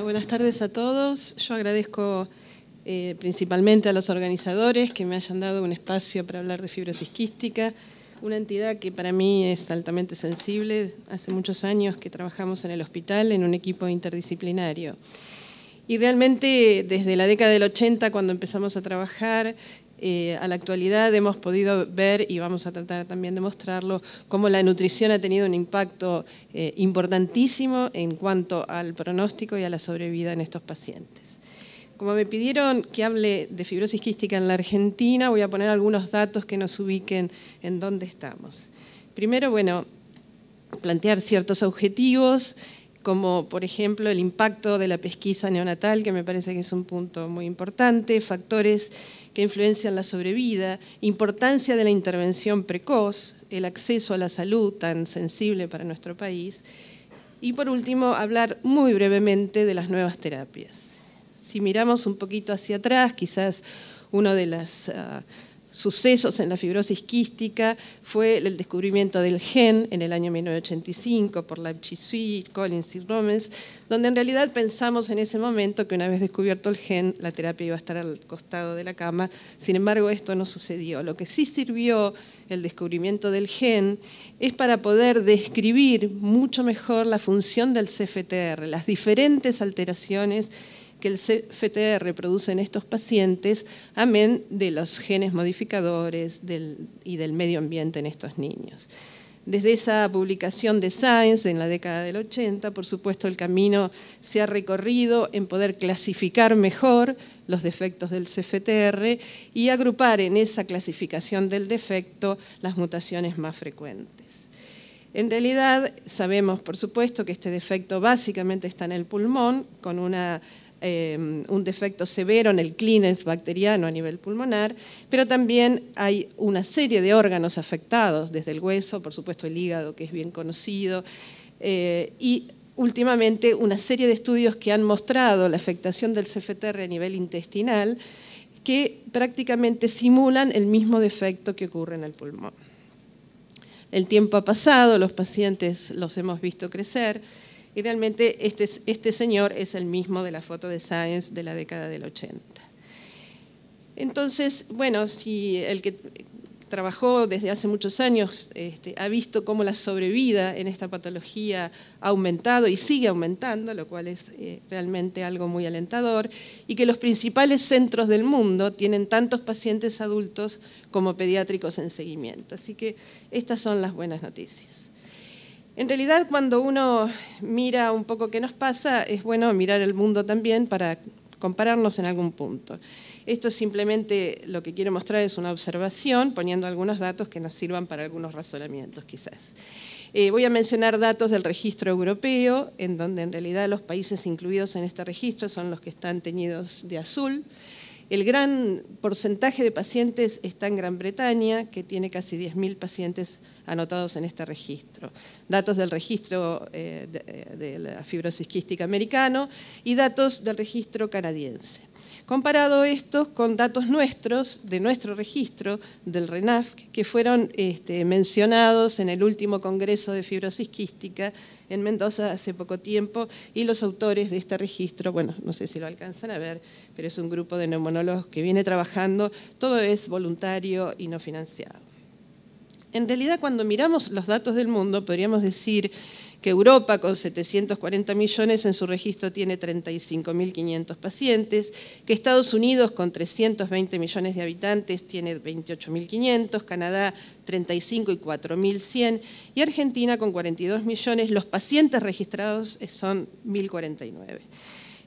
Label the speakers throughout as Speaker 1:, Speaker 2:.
Speaker 1: buenas tardes a todos. Yo agradezco eh, principalmente a los organizadores que me hayan dado un espacio para hablar de fibrosis quística, una entidad que para mí es altamente sensible. Hace muchos años que trabajamos en el hospital en un equipo interdisciplinario. Y realmente desde la década del 80, cuando empezamos a trabajar, eh, a la actualidad hemos podido ver, y vamos a tratar también de mostrarlo, cómo la nutrición ha tenido un impacto eh, importantísimo en cuanto al pronóstico y a la sobrevida en estos pacientes. Como me pidieron que hable de fibrosis quística en la Argentina, voy a poner algunos datos que nos ubiquen en dónde estamos. Primero, bueno, plantear ciertos objetivos, como por ejemplo el impacto de la pesquisa neonatal, que me parece que es un punto muy importante, factores que influencian la sobrevida, importancia de la intervención precoz, el acceso a la salud tan sensible para nuestro país, y por último, hablar muy brevemente de las nuevas terapias. Si miramos un poquito hacia atrás, quizás uno de las... Ah, sucesos en la fibrosis quística fue el descubrimiento del gen en el año 1985 por Lapchisui, Collins y Romes, donde en realidad pensamos en ese momento que una vez descubierto el gen, la terapia iba a estar al costado de la cama. Sin embargo, esto no sucedió. Lo que sí sirvió el descubrimiento del gen es para poder describir mucho mejor la función del CFTR, las diferentes alteraciones que el CFTR produce en estos pacientes, amén de los genes modificadores y del medio ambiente en estos niños. Desde esa publicación de Science en la década del 80, por supuesto, el camino se ha recorrido en poder clasificar mejor los defectos del CFTR y agrupar en esa clasificación del defecto las mutaciones más frecuentes. En realidad, sabemos, por supuesto, que este defecto básicamente está en el pulmón, con una Em, un defecto severo en el clínex bacteriano a nivel pulmonar, pero también hay una serie de órganos afectados, desde el hueso, por supuesto el hígado, que es bien conocido, eh, y últimamente una serie de estudios que han mostrado la afectación del CFTR a nivel intestinal, que prácticamente simulan el mismo defecto que ocurre en el pulmón. El tiempo ha pasado, los pacientes los hemos visto crecer, y realmente este, este, señor es el mismo de la foto de Science de la década del 80. Entonces, bueno, si el que trabajó desde hace muchos años este, ha visto cómo la sobrevida en esta patología ha aumentado y sigue aumentando, lo cual es eh, realmente algo muy alentador, y que los principales centros del mundo tienen tantos pacientes adultos como pediátricos en seguimiento. Así que estas son las buenas noticias. En realidad, cuando uno mira un poco qué nos pasa, es bueno mirar el mundo también para compararnos en algún punto. Esto es simplemente lo que quiero mostrar es una observación, poniendo algunos datos que nos sirvan para algunos razonamientos quizás. Eh, voy a mencionar datos del registro europeo, en donde en realidad los países incluidos en este registro son los que están teñidos de azul. El gran porcentaje de pacientes está en Gran Bretaña, que tiene casi 10.000 pacientes anotados en este registro. Datos del registro eh, de, eh, de la fibrosis quística americano y datos del registro canadiense. Comparado estos con datos nuestros, de nuestro registro, del RENAF, que fueron este, mencionados en el último Congreso de Fibrosis Quística en Mendoza hace poco tiempo, y los autores de este registro, bueno, no sé si lo alcanzan a ver, pero es un grupo de neumonólogos que viene trabajando, todo es voluntario y no financiado. En realidad, cuando miramos los datos del mundo, podríamos decir que Europa, con 740 millones, en su registro tiene 35.500 pacientes, que Estados Unidos, con 320 millones de habitantes, tiene 28.500, Canadá 35 y 4.100, y Argentina, con 42 millones, los pacientes registrados son 1.049.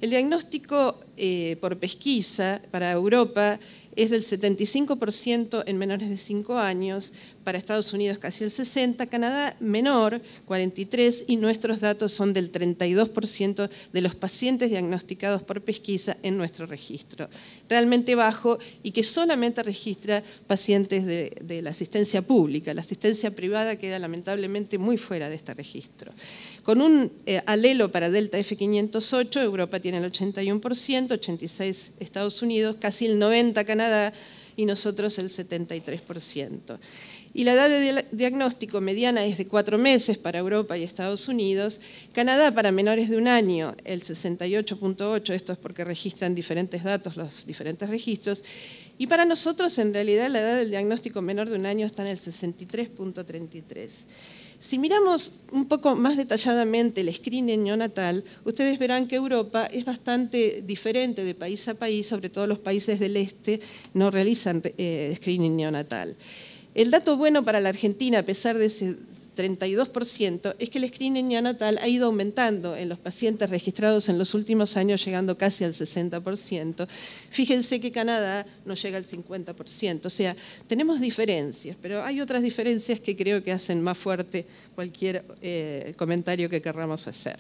Speaker 1: El diagnóstico eh, por pesquisa para Europa es del 75% en menores de 5 años, para Estados Unidos casi el 60%, Canadá menor, 43%, y nuestros datos son del 32% de los pacientes diagnosticados por pesquisa en nuestro registro. Realmente bajo y que solamente registra pacientes de, de la asistencia pública. La asistencia privada queda lamentablemente muy fuera de este registro. Con un eh, alelo para Delta F508, Europa tiene el 81%, 86% Estados Unidos, casi el 90% Canadá y nosotros el 73%. Y la edad de diagnóstico mediana es de cuatro meses para Europa y Estados Unidos. Canadá para menores de un año, el 68.8, esto es porque registran diferentes datos los diferentes registros. Y para nosotros, en realidad, la edad del diagnóstico menor de un año está en el 63.33. Si miramos un poco más detalladamente el screening neonatal, ustedes verán que Europa es bastante diferente de país a país, sobre todo los países del este no realizan eh, screening neonatal. El dato bueno para la Argentina, a pesar de ese 32%, es que el screening neonatal ha ido aumentando en los pacientes registrados en los últimos años, llegando casi al 60%. Fíjense que Canadá no llega al 50%, o sea, tenemos diferencias, pero hay otras diferencias que creo que hacen más fuerte cualquier eh, comentario que querramos hacer.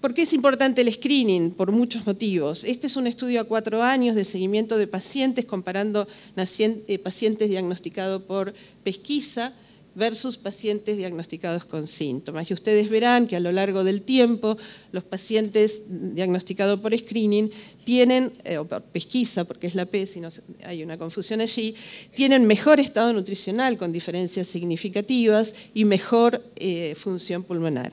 Speaker 1: ¿Por qué es importante el screening? Por muchos motivos. Este es un estudio a cuatro años de seguimiento de pacientes comparando pacientes diagnosticados por pesquisa versus pacientes diagnosticados con síntomas. Y ustedes verán que a lo largo del tiempo los pacientes diagnosticados por screening tienen, eh, o por pesquisa, porque es la P, si no hay una confusión allí, tienen mejor estado nutricional con diferencias significativas y mejor eh, función pulmonar.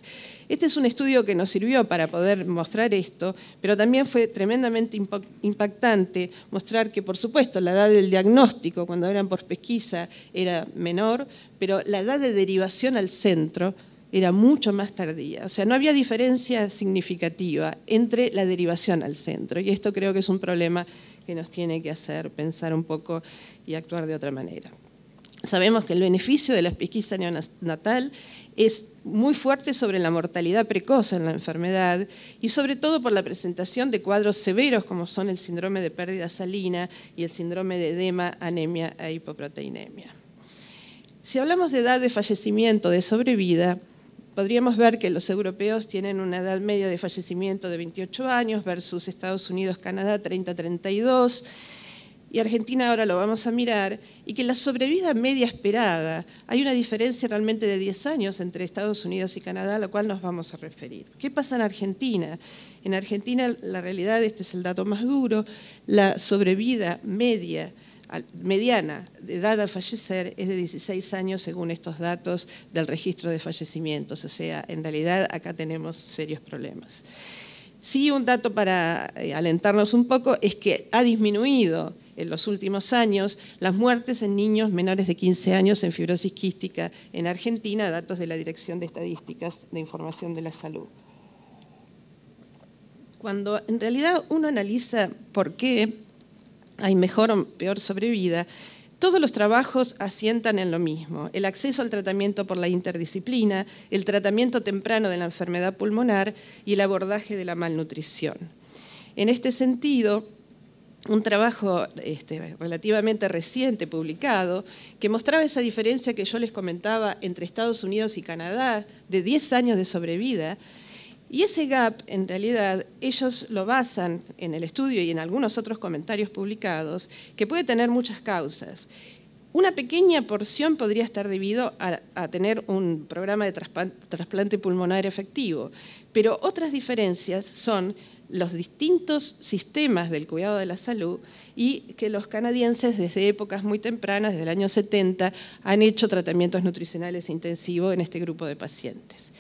Speaker 1: Este es un estudio que nos sirvió para poder mostrar esto, pero también fue tremendamente impactante mostrar que, por supuesto, la edad del diagnóstico, cuando eran por pesquisa, era menor, pero la edad de derivación al centro era mucho más tardía. O sea, no había diferencia significativa entre la derivación al centro. Y esto creo que es un problema que nos tiene que hacer pensar un poco y actuar de otra manera. Sabemos que el beneficio de la pesquisa neonatal es muy fuerte sobre la mortalidad precoz en la enfermedad y sobre todo por la presentación de cuadros severos como son el síndrome de pérdida salina y el síndrome de edema, anemia e hipoproteinemia. Si hablamos de edad de fallecimiento, de sobrevida, podríamos ver que los europeos tienen una edad media de fallecimiento de 28 años versus Estados Unidos, Canadá 30-32 y Argentina ahora lo vamos a mirar, y que la sobrevida media esperada, hay una diferencia realmente de 10 años entre Estados Unidos y Canadá, a la cual nos vamos a referir. ¿Qué pasa en Argentina? En Argentina la realidad, este es el dato más duro, la sobrevida media mediana de edad al fallecer es de 16 años según estos datos del registro de fallecimientos. O sea, en realidad acá tenemos serios problemas. Sí, un dato para eh, alentarnos un poco es que ha disminuido en los últimos años las muertes en niños menores de 15 años en fibrosis quística en Argentina, datos de la Dirección de Estadísticas de Información de la Salud. Cuando en realidad uno analiza por qué hay mejor o peor sobrevida, todos los trabajos asientan en lo mismo, el acceso al tratamiento por la interdisciplina, el tratamiento temprano de la enfermedad pulmonar y el abordaje de la malnutrición. En este sentido, un trabajo este, relativamente reciente publicado que mostraba esa diferencia que yo les comentaba entre Estados Unidos y Canadá de 10 años de sobrevida, y ese gap, en realidad, ellos lo basan en el estudio y en algunos otros comentarios publicados, que puede tener muchas causas. Una pequeña porción podría estar debido a, tener un programa de trasplante pulmonar efectivo, pero otras diferencias son los distintos sistemas del cuidado de la salud y que los canadienses desde épocas muy tempranas, desde el año 70, han hecho tratamientos nutricionales intensivos en este grupo de pacientes.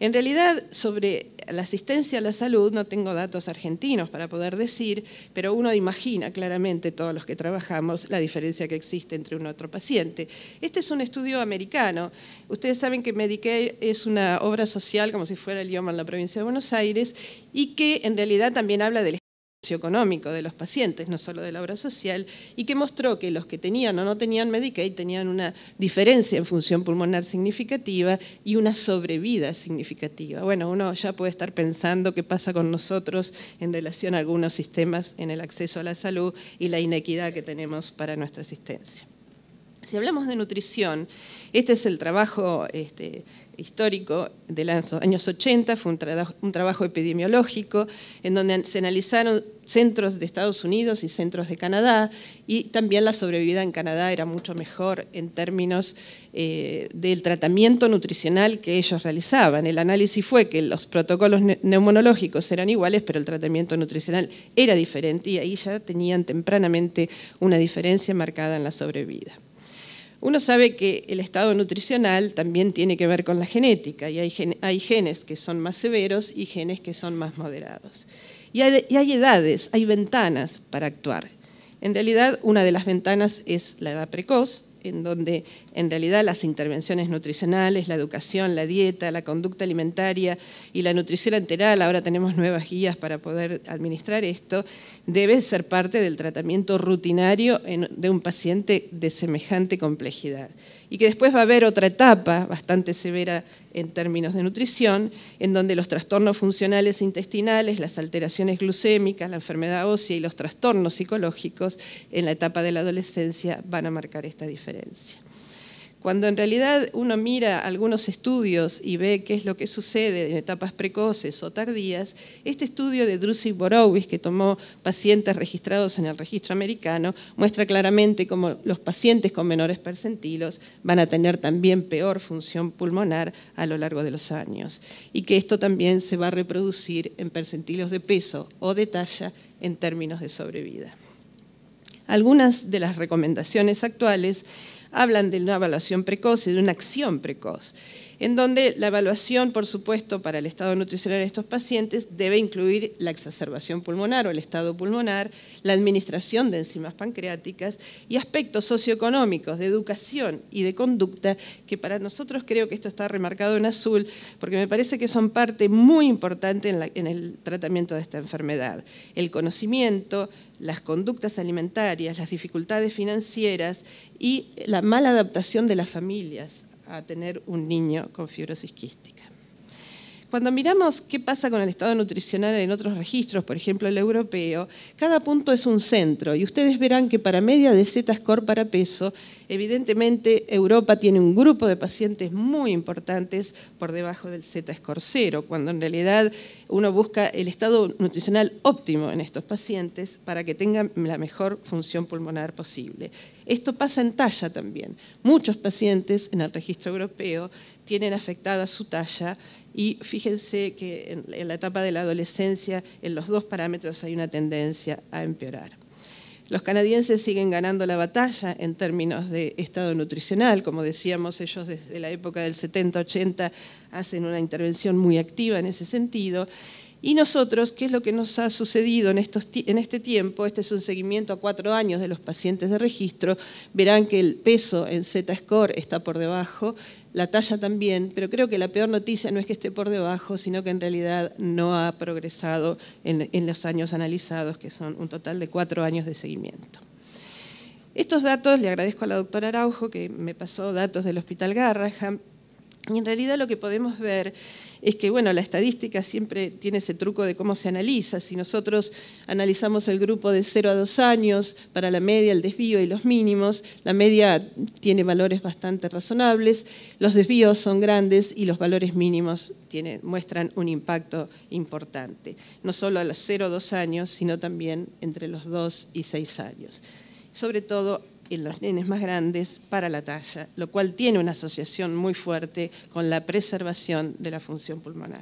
Speaker 1: En realidad, sobre la asistencia a la salud, no tengo datos argentinos para poder decir, pero uno imagina claramente, todos los que trabajamos, la diferencia que existe entre uno y otro paciente. Este es un estudio americano. Ustedes saben que Medicaid es una obra social, como si fuera el idioma en la provincia de Buenos Aires, y que en realidad también habla del socioeconómico de los pacientes, no solo de la obra social, y que mostró que los que tenían o no tenían Medicaid tenían una diferencia en función pulmonar significativa y una sobrevida significativa. Bueno, uno ya puede estar pensando qué pasa con nosotros en relación a algunos sistemas en el acceso a la salud y la inequidad que tenemos para nuestra asistencia. Si hablamos de nutrición, este es el trabajo este, histórico de los años 80, fue un, trabajo epidemiológico en donde se analizaron centros de Estados Unidos y centros de Canadá y también la sobrevida en Canadá era mucho mejor en términos eh, del tratamiento nutricional que ellos realizaban. El análisis fue que los protocolos neumonológicos eran iguales, pero el tratamiento nutricional era diferente y ahí ya tenían tempranamente una diferencia marcada en la sobrevida. Uno sabe que el estado nutricional también tiene que ver con la genética y hay, genes que son más severos y genes que son más moderados. Y hay, edades, hay ventanas para actuar. En realidad, una de las ventanas es la edad precoz, en donde en realidad las intervenciones nutricionales, la educación, la dieta, la conducta alimentaria y la nutrición enteral, ahora tenemos nuevas guías para poder administrar esto, debe ser parte del tratamiento rutinario de un paciente de semejante complejidad y que después va a haber otra etapa bastante severa en términos de nutrición, en donde los trastornos funcionales e intestinales, las alteraciones glucémicas, la enfermedad ósea y los trastornos psicológicos en la etapa de la adolescencia van a marcar esta diferencia. Cuando en realidad uno mira algunos estudios y ve qué es lo que sucede en etapas precoces o tardías, este estudio de Drusy Borowis, que tomó pacientes registrados en el registro americano, muestra claramente cómo los pacientes con menores percentilos van a tener también peor función pulmonar a lo largo de los años y que esto también se va a reproducir en percentilos de peso o de talla en términos de sobrevida. Algunas de las recomendaciones actuales hablan de una evaluación precoz y de una acción precoz en donde la evaluación, por supuesto, para el estado nutricional de estos pacientes debe incluir la exacerbación pulmonar o el estado pulmonar, la administración de enzimas pancreáticas y aspectos socioeconómicos, de educación y de conducta, que para nosotros creo que esto está remarcado en azul, porque me parece que son parte muy importante en, en el tratamiento de esta enfermedad. El conocimiento, las conductas alimentarias, las dificultades financieras y la mala adaptación de las familias a tener un niño con fibrosis quística. Cuando miramos qué pasa con el estado nutricional en otros registros, por ejemplo el europeo, cada punto es un centro y ustedes verán que para media de Z-score para peso Evidentemente, Europa tiene un grupo de pacientes muy importantes por debajo del Z escorcero, cuando en realidad uno busca el estado nutricional óptimo en estos pacientes para que tengan la mejor función pulmonar posible. Esto pasa en talla también. Muchos pacientes en el registro europeo tienen afectada su talla y fíjense que en la etapa de la adolescencia en los dos parámetros hay una tendencia a empeorar. Los canadienses siguen ganando la batalla en términos de estado nutricional, como decíamos ellos desde la época del 70-80 hacen una intervención muy activa en ese sentido. Y nosotros, ¿qué es lo que nos ha sucedido en, en, este tiempo? Este es un seguimiento a cuatro años de los pacientes de registro. Verán que el peso en Z-score está por debajo la talla también, pero creo que la peor noticia no es que esté por debajo, sino que en realidad no ha progresado en, los años analizados, que son un total de cuatro años de seguimiento. Estos datos, le agradezco a la doctora Araujo que me pasó datos del Hospital Garrahan, y en realidad lo que podemos ver es que, bueno, la estadística siempre tiene ese truco de cómo se analiza. Si nosotros analizamos el grupo de 0 a 2 años para la media, el desvío y los mínimos, la media tiene valores bastante razonables, los desvíos son grandes y los valores mínimos muestran un impacto importante, no solo a los 0 a 2 años, sino también entre los 2 y 6 años, sobre todo en los nenes más grandes para la talla, lo cual tiene una asociación muy fuerte con la preservación de la función pulmonar.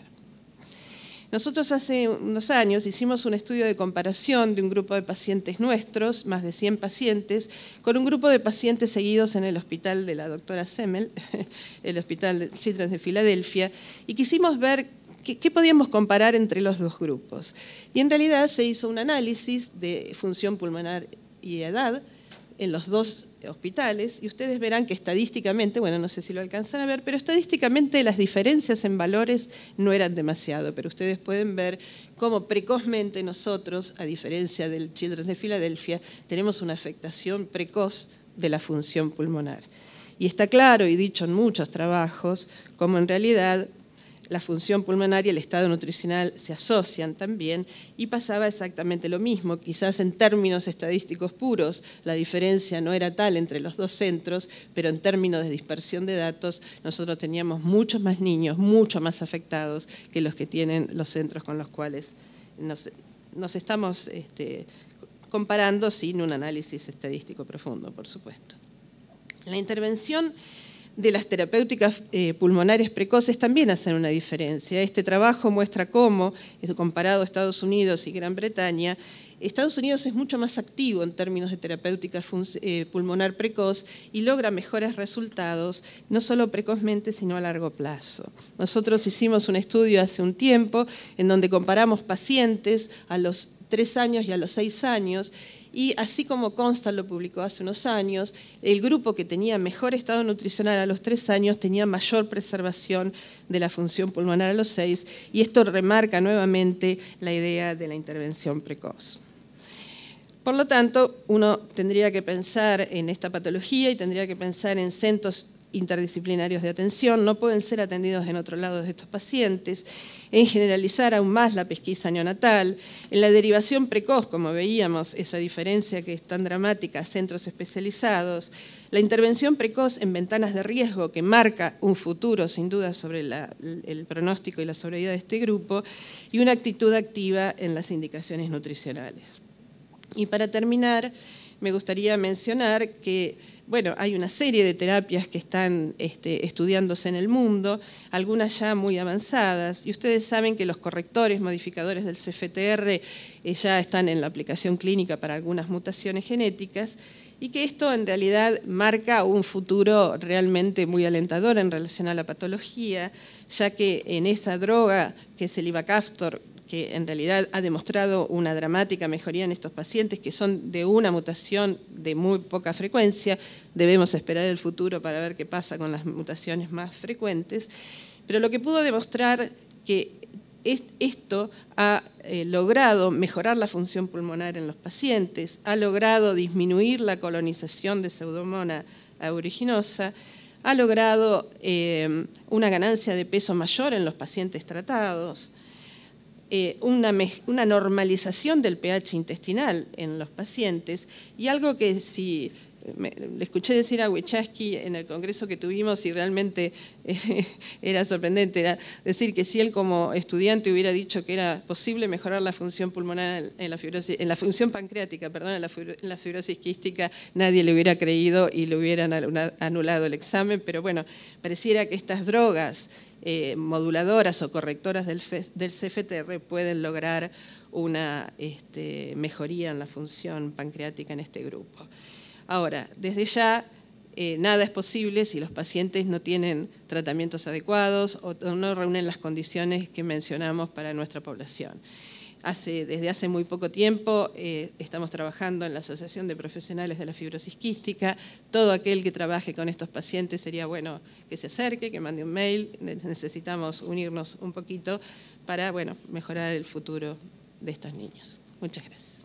Speaker 1: Nosotros hace unos años hicimos un estudio de comparación de un grupo de pacientes nuestros, más de 100 pacientes, con un grupo de pacientes seguidos en el hospital de la doctora Semmel, el hospital Children's de Filadelfia, y quisimos ver ¿qué, podíamos comparar entre los dos grupos? Y en realidad se hizo un análisis de función pulmonar y edad en los dos hospitales y ustedes verán que estadísticamente, bueno, no sé si lo alcanzan a ver, pero estadísticamente las diferencias en valores no eran demasiado, pero ustedes pueden ver cómo precozmente nosotros, a diferencia del Children's de Filadelfia, tenemos una afectación precoz de la función pulmonar. Y está claro y dicho en muchos trabajos, como en realidad la función pulmonar y el estado nutricional se asocian también y pasaba exactamente lo mismo. Quizás en términos estadísticos puros la diferencia no era tal entre los dos centros, pero en términos de dispersión de datos nosotros teníamos muchos más niños, mucho más afectados que los que tienen los centros con los cuales nos, estamos este, comparando sin un análisis estadístico profundo, por supuesto. La intervención de las terapéuticas eh, pulmonares precoces también hacen una diferencia. Este trabajo muestra cómo, eh, comparado Estados Unidos y Gran Bretaña, Estados Unidos es mucho más activo en términos de terapéutica eh, pulmonar precoz y logra mejores resultados, no solo precozmente, sino a largo plazo. Nosotros hicimos un estudio hace un tiempo en donde comparamos pacientes a los tres años y a los seis años y así como consta, lo publicó hace unos años, el grupo que tenía mejor estado nutricional a los tres años tenía mayor preservación de la función pulmonar a los seis, y esto remarca nuevamente la idea de la intervención precoz. Por lo tanto, uno tendría que pensar en esta patología y tendría que pensar en centros interdisciplinarios de atención, no pueden ser atendidos en otro lado de estos pacientes, en generalizar aún más la pesquisa neonatal, en la derivación precoz, como veíamos, esa diferencia que es tan dramática, centros especializados, la intervención precoz en ventanas de riesgo que marca un futuro sin duda sobre el pronóstico y la sobrevida de este grupo y una actitud activa en las indicaciones nutricionales. Y para terminar, me gustaría mencionar que bueno, hay una serie de terapias que están este, estudiándose en el mundo, algunas ya muy avanzadas, y ustedes saben que los correctores modificadores del CFTR eh, ya están en la aplicación clínica para algunas mutaciones genéticas, y que esto en realidad marca un futuro realmente muy alentador en relación a la patología, ya que en esa droga que es el Ivacaftor, que en realidad ha demostrado una dramática mejoría en estos pacientes que son de una mutación de muy poca frecuencia. Debemos esperar el futuro para ver qué pasa con las mutaciones más frecuentes. Pero lo que pudo demostrar que esto ha eh, logrado mejorar la función pulmonar en los pacientes, ha logrado disminuir la colonización de pseudomona aeruginosa, ha logrado eh, una ganancia de peso mayor en los pacientes tratados, eh, una, normalización del pH intestinal en los pacientes y algo que si eh, le escuché decir a Wichaski en el congreso que tuvimos y realmente eh, era sorprendente, era decir que si él como estudiante hubiera dicho que era posible mejorar la función pulmonar en la fibrosis, en la función pancreática, perdón, la, en la fibrosis quística, nadie le hubiera creído y le hubieran anulado el examen, pero bueno, pareciera que estas drogas eh, moduladoras o correctoras del, CFTR pueden lograr una este, mejoría en la función pancreática en este grupo. Ahora, desde ya eh, nada es posible si los pacientes no tienen tratamientos adecuados o no reúnen las condiciones que mencionamos para nuestra población desde hace muy poco tiempo eh, estamos trabajando en la Asociación de Profesionales de la Fibrosis Quística. Todo aquel que trabaje con estos pacientes sería bueno que se acerque, que mande un mail. Necesitamos unirnos un poquito para bueno, mejorar el futuro de estos niños. Muchas gracias.